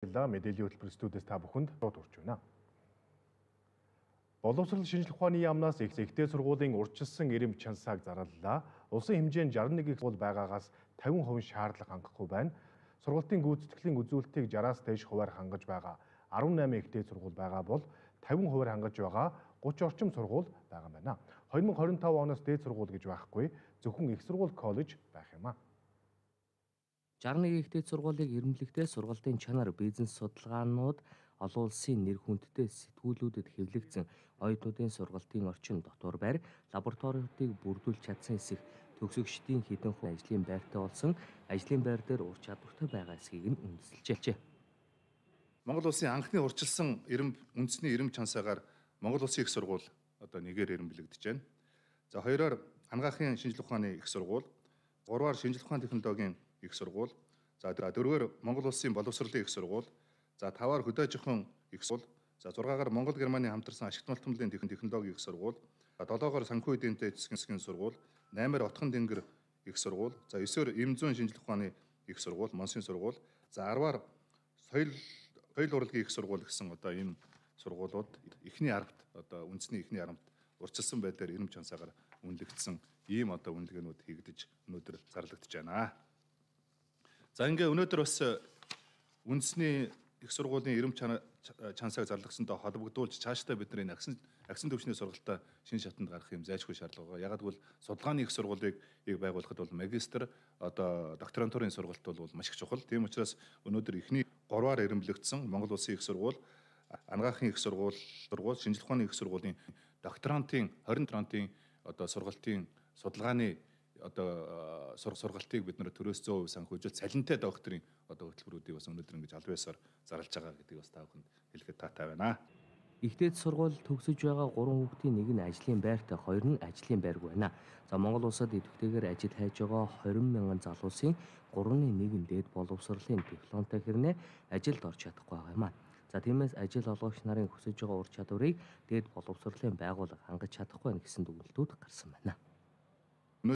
Баярлалаа. Мэдээллийн хөтөлбөр студиэс та бүхэнд шууд урж байна. Боловсрол шинжилх ухааны яамнаас их зэгтэй сургуулийн урчилсан ирэм чансааг зарлалаа. Улсын хэмжээнд 61 их сургууль байгаагаас 50% шаардлага хангахгүй байна. Сургуулийн гүйцэтгэлийн үзүүлэлтийг 60-аас дээш хуваар хангаж байгаа 18 ихтэй сургууль байгаа бол 50 хуваар хангаж байгаа 30 орчим сургууль байгаа юм байна. 2025 оноос дээд сургууль гэж байхгүй зөвхөн их сургууль коллеж байх юм аа. 61 ихтэй сургуулийг эрмлэхдээ сургуулийн чанар бизнес судалгаанууд олон улсын нэр хүндтэй сэтгүүлүүдэд хэвлэгдсэн оюутнуудын сургалтын орчин дотор байр лабораториудыг бүрдүүлж чадсан эсэх төгсөгчдийн хэдэн хүн ажлын байртаа болсон ажлын байр дээр ур чадвартай байгаа эсэхийг нь үндэслэлжээ. Монгол улсын анхны урчилсан эрэмб үндэсний эрэмб чансаагаар Монгол улсын их сургууль одоо нэгээр эрэмблэгдэж байна. За хоёроор анагаахын шинжилгээ ухааны их сургууль, гурваар шинжилгээ ухааны технологийн их сургууль. За дөрвөөр Монгол улсын боловсролын их сургууль. За таваар хөдөө аж ахуйн их сургууль. За 6-аар Монгол Германы хамтарсан ашигт малтмлын технологи их сургууль. За 7-оор санхүү эдийнтэй эцэсгэн сургууль. 8-аар Отхон Дэнгэр их сургууль. За 9-оор Эмзүүн шинжилгээ ухааны их сургууль, Монсын сургууль. За 10-аар соёл соёл урлагийн их сургууль гэсэн одоо энэ сургуулиуд эхний арамт одоо үндэсний эхний арамт урчилсан байдлаар 90 чансаагаар үнэлэгдсэн ийм одоо үнэлгээнүүд хийгдэж өнөөдөр зарлагдж байна. За ингээ өнөөдөр бас э, үндэсний их сургуулийн ирэм чансаг зарлагдсантай холбогдуулж цаашдаа бидний агсан агсан төвчний сургалтаа шин шатанд гарах юм зайлшгүй шаардлага байгаа. Ягаад гэвэл судалгааны их сургуулийг байгуулахад бол магистр одоо докторантурын сургалт бол маш их чухал. Тийм учраас өнөөдөр ихний 3-аар ирэмблэгдсэн Монгол улсын их сургууль ангаахын их сургууль, сургууль шинжилх ухааны их сургуулийн докторантын 20 докторантын одоо сургалтын судалгааны одоо сурах сургалтыг бид нэр төрөөс 100% санхүүжилт салентай докторийн одоо хөтөлбөрүүдийг бас өнөөдөр ингэж аль байсаар зарлж байгаа гэдэг бас та бүхэнд хэлэхэд таатай байна. Ихтэйд сургууль төгсөж байгаа 3 хүүхдийн нэг нь ажлын байртай, хоёр нь ажлын байргүй байна. За Монгол улсад идэвхтэйгээр ажил хайж байгаа 20 мянган залуусын 3.1 нь дээд боловсролын дипломтой хэрнээ ажилд орж чадахгүй байгаа юм аа. За тиймээс ажил олгогч нарын хүсэж байгаа ур чадварыг дээд боловсролын байгууллага хангаж чадахгүй нь гэсэн дүгнэлтүүд гарсан байна.